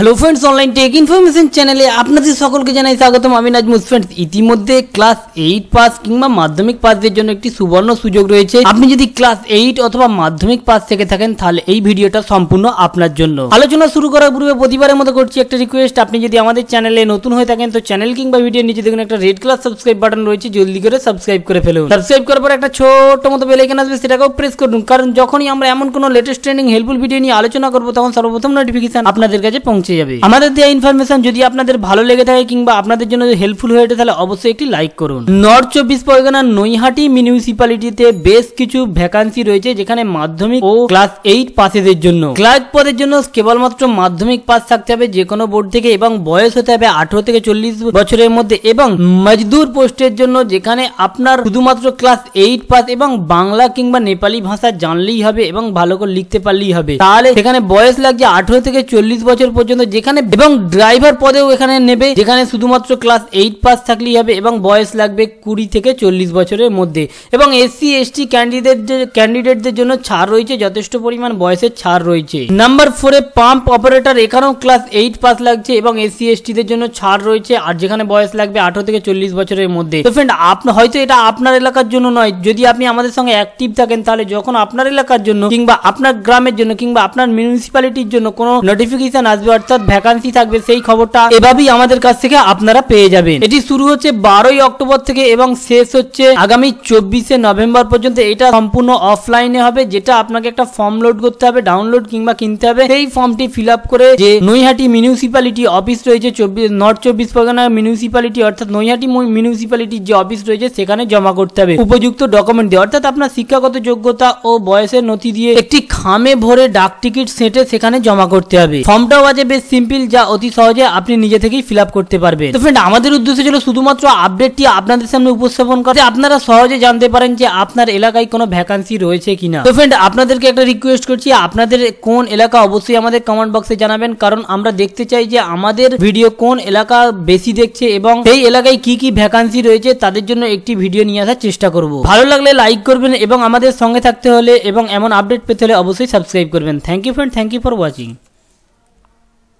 hello friends online tech information চ্যানেলে আপনাদের সকলকে জানাই স্বাগতম আমি নাজমুস ফ্রেন্ডস ইতিমধ্যে ক্লাস এইট পাস কিংবা মাধ্যমিক পাসদের জন্য একটি সুবর্ণ সুযোগ রয়েছে আপনি যদি ক্লাস এইট অথবা মাধ্যমিক পাস থেকে থাকেন তাহলে এই ভিডিওটা সম্পূর্ণ আপনার জন্য আলোচনা শুরু করার পূর্বে প্রতিবারের মতো করছি একটা রিকোয়েস্ট আপনি যদি আমাদের চ্যানেলে নতুন হয়ে থাকেন তো চ্যানেল কিংবা ভিডিও নিচে দেখুন একটা রেড কালার সাবস্ক্রাইব বাটন রয়েছে জলদি করে সাবস্ক্রাইব করে ফেলুন সাবস্ক্রাইব করার পর একটা ছোট মতো বেলাইকেন আসবে সেটাকেও প্রেস করুন কারণ যখনই আমরা এমন কোনো লেটেস্ট ট্রেনিং হেল্পফুল ভিডিও নিয়ে আলোচনা করবো তখন সর্বপ্রথম নোটিফিকেশন আপনাদের কাছে পৌঁছে পৌঁছে যাবে আমাদের দেওয়া ইনফরমেশন যদি আপনাদের ভালো লেগে থাকে কিংবা আপনাদের জন্য হেল্পফুল হয়ে তাহলে অবশ্যই একটি লাইক করুন নর্থ চব্বিশ পরগনার নৈহাটি মিউনিসিপ্যালিটিতে বেশ কিছু ভ্যাকান্সি রয়েছে যেখানে মাধ্যমিক ও ক্লাস এইট পাসেজের জন্য ক্লাস পদের জন্য কেবলমাত্র মাধ্যমিক পাস থাকতে হবে যে কোনো বোর্ড থেকে এবং বয়স হতে হবে আঠারো থেকে চল্লিশ বছরের মধ্যে এবং মজদুর পোস্টের জন্য যেখানে আপনার শুধুমাত্র ক্লাস এইট পাস এবং বাংলা কিংবা নেপালি ভাষা জানলেই হবে এবং ভালো করে লিখতে পারলেই হবে তাহলে সেখানে বয়স লাগছে আঠারো থেকে চল্লিশ বছর পর্যন্ত পর্যন্ত যেখানে এবং ড্রাইভার পদেও এখানে নেবে যেখানে শুধুমাত্র ক্লাস এইট পাস থাকলেই হবে এবং বয়স লাগবে কুড়ি থেকে চল্লিশ বছরের মধ্যে এবং এসসি এসটি ক্যান্ডিডেটদের ক্যান্ডিডেটদের জন্য ছাড় রয়েছে যথেষ্ট পরিমাণ বয়সের ছাড় রয়েছে নাম্বার ফোরে পাম্প অপারেটর এখানেও ক্লাস এইট পাস লাগছে এবং এসসি এসটিদের জন্য ছাড় রয়েছে আর যেখানে বয়স লাগবে আঠারো থেকে চল্লিশ বছরের মধ্যে তো ফ্রেন্ড আপনার হয়তো এটা আপনার এলাকার জন্য নয় যদি আপনি আমাদের সঙ্গে অ্যাক্টিভ থাকেন তাহলে যখন আপনার এলাকার জন্য কিংবা আপনার গ্রামের জন্য কিংবা আপনার মিউনিসিপ্যালিটির জন্য কোনো নোটিফিকেশন আসবে অর্থাৎ ভ্যাকান্সি থাকবে সেই খবরটা এভাবেই আমাদের কাছ থেকে আপনারা পেয়ে যাবেন এটি শুরু হচ্ছে বারোই অক্টোবর থেকে এবং শেষ হচ্ছে আগামী চব্বিশে নভেম্বর পর্যন্ত এটা সম্পূর্ণ অফলাইনে হবে যেটা আপনাকে একটা ফর্ম লোড করতে হবে ডাউনলোড কিংবা কিনতে হবে সেই ফর্মটি ফিল করে যে নৈহাটি মিউনিসিপালিটি অফিস রয়েছে চব্বিশ নর্থ চব্বিশ পরগনা মিউনিসিপালিটি অর্থাৎ নৈহাটি মিউনিসিপালিটির যে অফিস রয়েছে সেখানে জমা করতে হবে উপযুক্ত ডকুমেন্ট দিয়ে অর্থাৎ আপনার শিক্ষাগত যোগ্যতা ও বয়সের নথি দিয়ে একটি খামে ভরে ডাক টিকিট সেটে সেখানে জমা করতে হবে ফর্মটাও আছে বেশ সিম্পল যা অতি সহজে আপনি নিজে থেকেই ফিল আপ করতে পারবেন তো ফ্রেন্ড আমাদের উদ্দেশ্য ছিল শুধুমাত্র আপডেটটি আপনাদের সামনে উপস্থাপন করতে আপনারা সহজে জানতে পারেন যে আপনার এলাকায় কোনো ভ্যাকান্সি রয়েছে কিনা তো ফ্রেন্ড আপনাদেরকে একটা রিকোয়েস্ট করছি আপনাদের কোন এলাকা অবশ্যই আমাদের কমেন্ট বক্সে জানাবেন কারণ আমরা দেখতে চাই যে আমাদের ভিডিও কোন এলাকা বেশি দেখছে এবং সেই এলাকায় কি কি ভ্যাকান্সি রয়েছে তাদের জন্য একটি ভিডিও নিয়ে আসার চেষ্টা করব ভালো লাগলে লাইক করবেন এবং আমাদের সঙ্গে থাকতে হলে এবং এমন আপডেট পেতে হলে অবশ্যই সাবস্ক্রাইব করবেন thank you friend thank you for watching